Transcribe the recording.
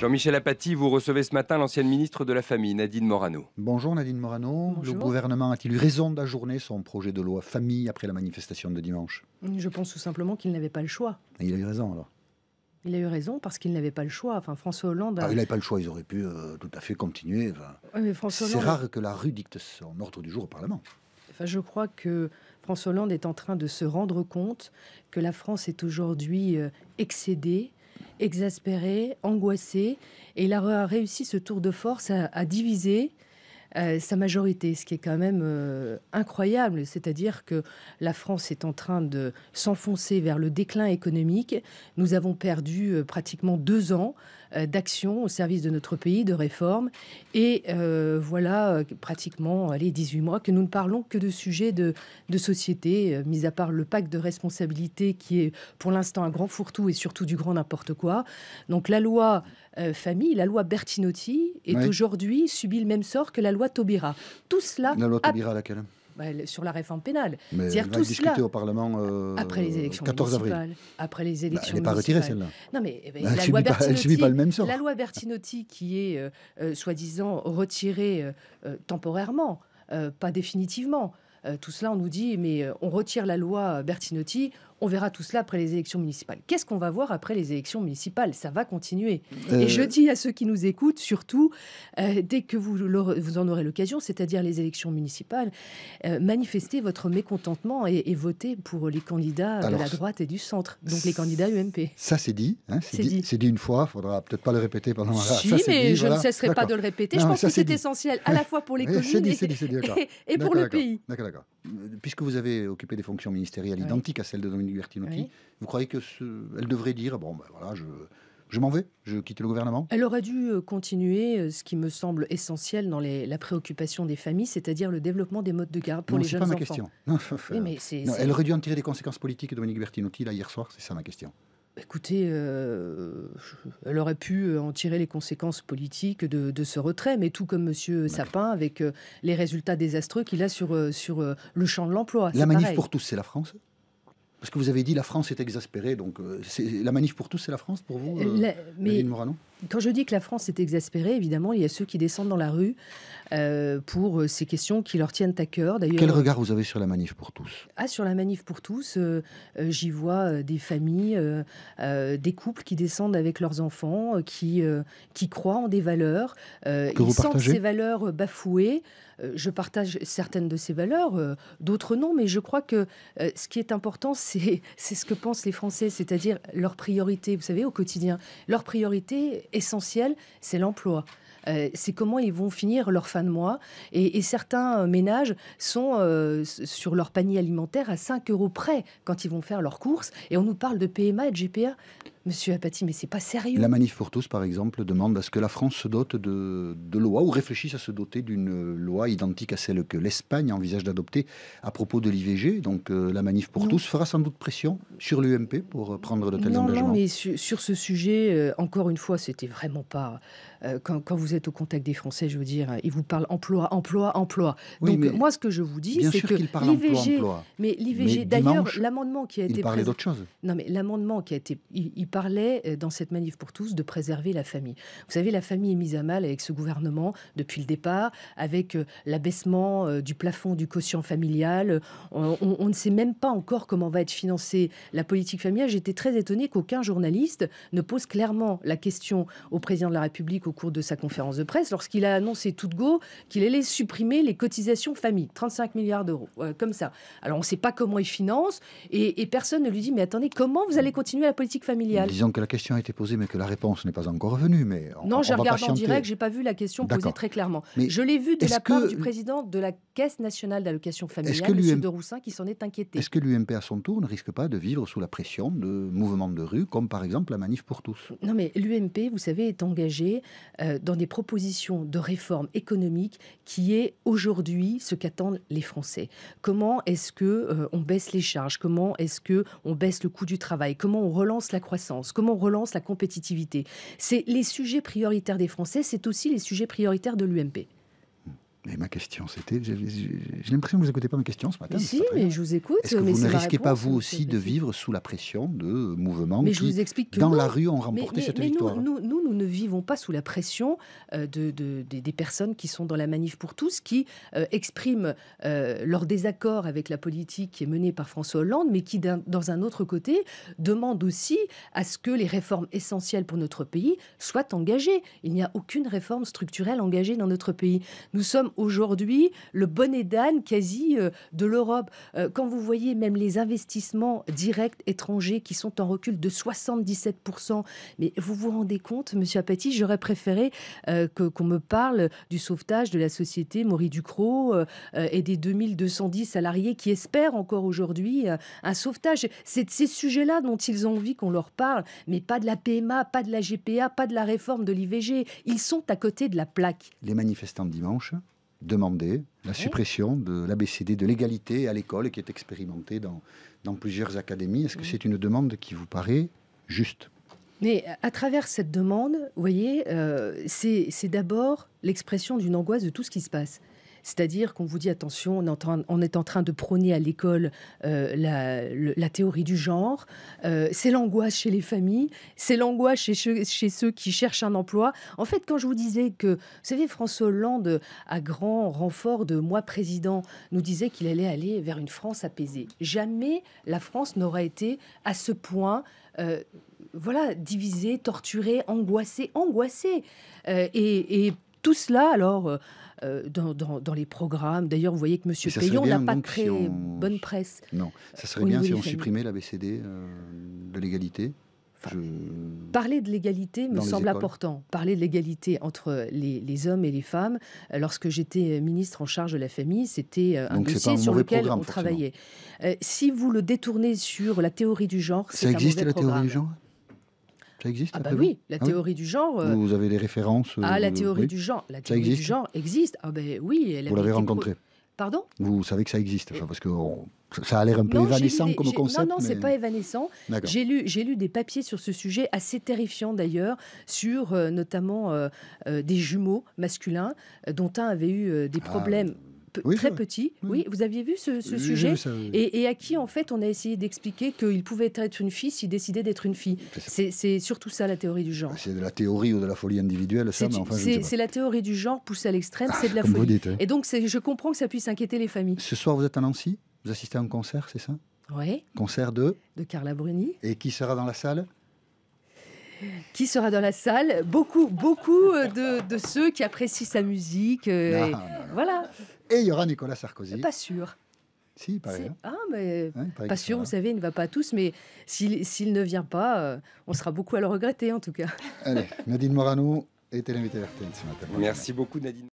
Jean-Michel Apathy, vous recevez ce matin l'ancienne ministre de la Famille, Nadine Morano. Bonjour Nadine Morano. Le gouvernement a-t-il eu raison d'ajourner son projet de loi Famille après la manifestation de dimanche Je pense tout simplement qu'il n'avait pas le choix. Ah, il a eu raison alors il a eu raison parce qu'il n'avait pas le choix. Enfin, François Hollande. Ah, il n'avait pas le choix, ils auraient pu euh, tout à fait continuer. C'est rare que la rue dicte son ordre du jour au Parlement. Enfin, je crois que François Hollande est en train de se rendre compte que la France est aujourd'hui euh, excédée exaspéré, angoissé, et il a réussi ce tour de force à, diviser euh, sa majorité, ce qui est quand même euh, incroyable. C'est-à-dire que la France est en train de s'enfoncer vers le déclin économique. Nous avons perdu euh, pratiquement deux ans euh, d'action au service de notre pays, de réforme. Et euh, voilà euh, pratiquement les 18 mois que nous ne parlons que de sujets de, de société, mis à part le pacte de responsabilité qui est pour l'instant un grand fourre-tout et surtout du grand n'importe quoi. Donc la loi famille, la loi Bertinotti, est aujourd'hui subit le même sort que la loi Taubira. Tout cela. La loi Taubira, laquelle bah, sur la réforme pénale. Mais elle va au Parlement euh, après les élections 14 avril. Après les bah, élections. elle n'est pas retirée celle-là. Non mais eh ben, la, loi pas, le même la loi Bertinotti qui est euh, euh, soi-disant retirée euh, temporairement, pas définitivement. tout cela, on nous dit, mais on retire la loi Bertinotti, on verra tout cela après les élections municipales. Qu'est-ce qu'on va voir après les élections municipales Ça va continuer. Et euh, je dis à ceux qui nous écoutent, surtout, euh, dès que vous, vous en aurez l'occasion, c'est-à-dire les élections municipales, euh, manifestez votre mécontentement et, votez pour les candidats de la droite et du centre, donc les candidats UMP. Ça, c'est dit. Hein, c'est dit, dit, une fois, il faudra peut-être pas le répéter pendant un si, mais je ne cesserai pas de le répéter. je pense que c'est essentiel, à la fois pour les communes et, pour le pays. D'accord, Puisque vous avez occupé des fonctions ministérielles identiques à celles de Dominique Bertinotti. Vous croyez que elle devrait dire bon ben voilà je je m'en vais, je quitte le gouvernement Elle aurait dû euh, continuer euh, ce qui me semble essentiel dans la préoccupation des familles, c'est-à-dire le développement des modes de garde pour les jeunes enfants. C'est pas ma question. Non, elle aurait dû en tirer des conséquences politiques, Dominique Bertinotti, là, hier soir, c'est ça ma question. Écoutez, euh, elle aurait pu en tirer les conséquences politiques de, ce retrait, mais tout comme M. Sapin, avec les résultats désastreux qu'il a sur, sur le champ de l'emploi. La manif pour tous, c'est la France parce que vous avez dit la France est exaspérée, donc euh, la manif pour tous, c'est la France pour vous, euh, euh quand je dis que la France est exaspérée, évidemment, il y a ceux qui descendent dans la rue euh, pour euh, ces questions qui leur tiennent à cœur. Quel euh, regard vous avez sur la manif pour tous Ah, sur la manif pour tous, j'y vois des familles, des couples qui descendent avec leurs enfants, qui, qui croient en des valeurs. Que ils sentent ces valeurs bafouées. Je partage certaines de ces valeurs, d'autres non, mais je crois que ce qui est important, c'est, c'est ce que pensent les Français, c'est-à-dire leurs priorités, vous savez, au quotidien. Leurs priorités, essentiel, c'est l'emploi. Euh, c'est comment ils vont finir leur fin de mois. Et, certains euh, ménages sont euh, sur leur panier alimentaire à 5 euros près quand ils vont faire leurs courses. Et on nous parle de PMA et de GPA. Monsieur Apathy, mais c'est pas sérieux. La Manif pour tous, par exemple, demande à ce que la France se dote de, de lois ou réfléchisse à se doter d'une loi identique à celle que l'Espagne envisage d'adopter à propos de l'IVG. Donc euh, la Manif pour tous fera sans doute pression sur l'UMP pour prendre de tels engagements. Non, mais sur ce sujet, euh, encore une fois, c'était vraiment pas euh, quand, vous êtes au contact des Français, je veux dire, euh, ils vous parlent emploi, emploi, emploi. Donc moi, ce que je vous dis, c'est que l'IVG, mais l'IVG, d'ailleurs, l'amendement qui a été... Il parlait d'autre chose. Non, mais l'amendement qui a été... Il, parlait euh, dans cette manif pour tous de préserver la famille. Vous savez, la famille est mise à mal avec ce gouvernement depuis le départ, avec l'abaissement du plafond du quotient familial. On, on, ne sait même pas encore comment va être financée la politique familiale. J'étais très étonnée qu'aucun journaliste ne pose clairement la question au président de la République, au cours de sa conférence de presse lorsqu'il a annoncé tout de go qu'il allait supprimer les cotisations famille, 35 milliards d'euros, euh, comme ça. Alors on ne sait pas comment il finance et, personne ne lui dit mais attendez, comment vous allez continuer la politique familiale Disons que la question a été posée mais que la réponse n'est pas encore venue. Mais non, j'ai regardé en direct, j'ai pas vu la question posée très clairement. Mais je l'ai vu de la part du président de la Caisse nationale d'allocation familiale, M. de Roussin, qui s'en est inquiété. Est-ce que l'UMP à son tour ne risque pas de vivre sous la pression de mouvements de rue comme par exemple la manif pour tous Non mais l'UMP, vous savez, est engagé euh, dans des propositions de réforme économique qui est aujourd'hui ce qu'attendent les Français. Comment est-ce que euh, on baisse les charges Comment est-ce que on baisse le coût du travail Comment on relance la croissance Comment on relance la compétitivité C'est les sujets prioritaires des Français, c'est aussi les sujets prioritaires de l'UMP ma question, c'était. J'ai l'impression que vous n'écoutez pas ma question ce matin. mais je vous écoute. vous ne risquez pas, vous aussi, de vivre sous la pression de mouvements qui, dans la rue, ont remporté cette victoire nous, nous, ne vivons pas sous la pression euh, de, des personnes qui sont dans la manif pour tous, qui euh, expriment euh, leur désaccord avec la politique qui est menée par François Hollande, mais qui, dans un autre côté, demandent aussi à ce que les réformes essentielles pour notre pays soient engagées. Il n'y a aucune réforme structurelle engagée dans notre pays. Nous sommes aujourd'hui le bonnet d'âne quasi euh, de l'Europe. Euh, quand vous voyez même les investissements directs étrangers qui sont en recul de 77%, mais vous vous rendez compte, monsieur Apathy, j'aurais préféré euh, qu'on me parle du sauvetage de la société Maurice Ducrot et des 2210 salariés qui espèrent encore aujourd'hui un sauvetage. C'est de ces sujets-là dont ils ont envie qu'on leur parle, mais pas de la PMA, pas de la GPA, pas de la réforme de l'IVG. Ils sont à côté de la plaque. Les manifestants de dimanche demander la suppression de l'ABCD de l'égalité à l'école et qui est expérimentée dans, plusieurs académies. Est-ce que c'est une demande qui vous paraît juste mais à travers cette demande, vous voyez, euh, c'est d'abord l'expression d'une angoisse de tout ce qui se passe. C'est-à-dire qu'on vous dit attention, on, est en train de prôner à l'école euh, la, théorie du genre. Euh, c'est l'angoisse chez les familles, c'est l'angoisse chez, ceux qui cherchent un emploi. En fait, quand je vous disais que, vous savez, François Hollande, à grand renfort de moi président, nous disait qu'il allait aller vers une France apaisée. Jamais la France n'aurait été à ce point. Euh, voilà, divisée, torturée, angoissée, angoissée. et tout cela, alors, euh, euh, dans, les programmes. D'ailleurs, vous voyez que M. Payon n'a pas créé bonne presse. Non, ça serait bien si on supprimait la BCD euh, de l'égalité. Parler de l'égalité me semble important. Parler de l'égalité entre les, hommes et les femmes. Lorsque j'étais ministre en charge de la famille, c'était un dossier sur lequel on travaillait. si vous le détournez sur la théorie du genre, c'est existe la théorie du genre ça existe ah bah oui, la ah théorie du genre. Euh, vous avez des références euh, Ah, la théorie du genre. La théorie du genre existe. Ah ben oui. Elle vous l'avez rencontrée Pardon Vous savez que ça existe, parce que ça a l'air un peu évanescent comme concept. Non, non, c'est pas évanescent. J'ai lu, j'ai lu des papiers sur ce sujet assez terrifiants d'ailleurs, sur euh, notamment des jumeaux masculins dont un avait eu des ah, problèmes très petit. Oui. vous aviez vu ce, sujet et, à qui, en fait, on a essayé d'expliquer qu'il pouvait être une fille s'il décidait d'être une fille. C'est surtout ça, la théorie du genre. C'est de la théorie ou de la folie individuelle, ça, mais enfin, C'est la théorie du genre poussée à l'extrême, c'est de la folie. Hein. Et donc, je comprends que ça puisse inquiéter les familles. Ce soir, vous êtes à Nancy Vous assistez à un concert, c'est ça Oui. Concert de De Carla Bruni. Et qui sera dans la salle qui sera dans la salle Beaucoup, beaucoup euh, de, de ceux qui apprécient sa musique. et... Euh, voilà. Et il y aura Nicolas Sarkozy. Pas sûr. Si, hein. Ah, mais pas sûr, vous savez, il ne va pas à tous, mais s'il ne vient pas, euh, on sera beaucoup à le regretter en tout cas. Allez, Nadine Morano était l'invitée d'RTL ce matin. Merci beaucoup, Nadine.